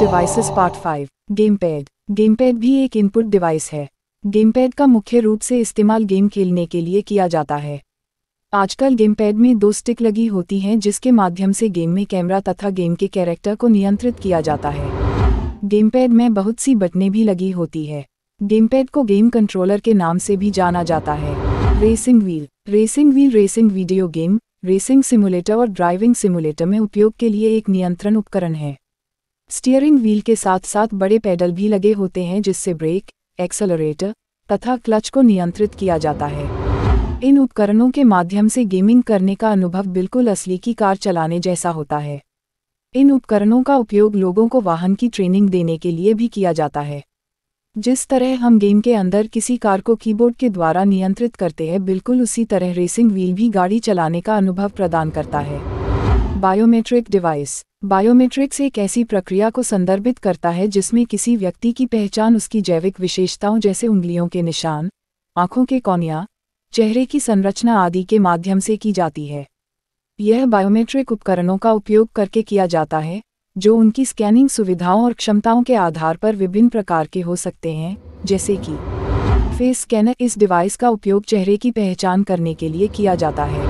devices part five game pad game pad भी एक input device है गेम पैड का मुख्य रूप से इस्तेमाल गेम खेलने के लिए किया जाता है आजकल गेम पैड में दो स्टिक लगी होती हैं जिसके माध्यम से गेम में कैमरा तथा गेम के कैरेक्टर को नियंत्रित किया जाता है गेम पैड में बहुत सी बटने भी लगी होती है गेम पैड को गेम कंट्रोलर के नाम से भी जाना जाता है racing wheel racing wheel racing video game racing simulator और ड्राइविंग सिमुलेटर में उपयोग के लिए एक नियंत्रण उपकरण है स्टीयरिंग व्हील के साथ साथ बड़े पैडल भी लगे होते हैं जिससे ब्रेक एक्सलरेटर तथा क्लच को नियंत्रित किया जाता है इन उपकरणों के माध्यम से गेमिंग करने का अनुभव बिल्कुल असली की कार चलाने जैसा होता है इन उपकरणों का उपयोग लोगों को वाहन की ट्रेनिंग देने के लिए भी किया जाता है जिस तरह हम गेम के अंदर किसी कार को कीबोर्ड के द्वारा नियंत्रित करते हैं बिल्कुल उसी तरह रेसिंग व्हील भी गाड़ी चलाने का अनुभव प्रदान करता है बायोमेट्रिक डिवाइस बायोमेट्रिक्स एक ऐसी प्रक्रिया को संदर्भित करता है जिसमें किसी व्यक्ति की पहचान उसकी जैविक विशेषताओं जैसे उंगलियों के निशान आँखों के कोनिया चेहरे की संरचना आदि के माध्यम से की जाती है यह बायोमेट्रिक उपकरणों का उपयोग करके किया जाता है जो उनकी स्कैनिंग सुविधाओं और क्षमताओं के आधार पर विभिन्न प्रकार के हो सकते हैं जैसे कि फेस स्कैनर इस डिवाइस का उपयोग चेहरे की पहचान करने के लिए किया जाता है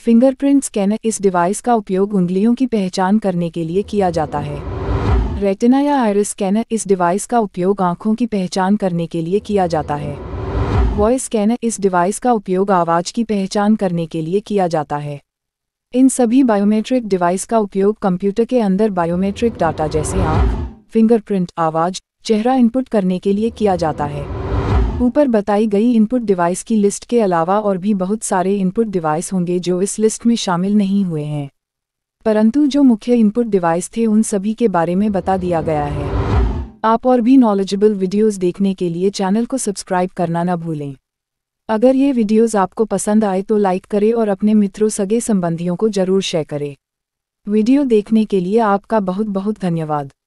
फिंगरप्रिंट स्कैनर इस डिवाइस का उपयोग उंगलियों की पहचान करने के लिए किया जाता है रेटिना या आयरस स्कैनर इस डिवाइस का उपयोग आंखों की पहचान करने के लिए किया जाता है वॉइस स्कैनर इस डिवाइस का उपयोग आवाज़ की पहचान करने के लिए किया जाता है इन सभी बायोमेट्रिक डिवाइस का उपयोग कंप्यूटर के अंदर बायोमेट्रिक डाटा जैसे आँख फिंगरप्रिंट आवाज़ चेहरा इनपुट करने के लिए किया जाता है ऊपर बताई गई इनपुट डिवाइस की लिस्ट के अलावा और भी बहुत सारे इनपुट डिवाइस होंगे जो इस लिस्ट में शामिल नहीं हुए हैं परंतु जो मुख्य इनपुट डिवाइस थे उन सभी के बारे में बता दिया गया है आप और भी नॉलेजेबल वीडियोस देखने के लिए चैनल को सब्सक्राइब करना न भूलें अगर ये वीडियोस आपको पसंद आए तो लाइक करें और अपने मित्रों सगे संबंधियों को जरूर शेयर करें वीडियो देखने के लिए आपका बहुत बहुत धन्यवाद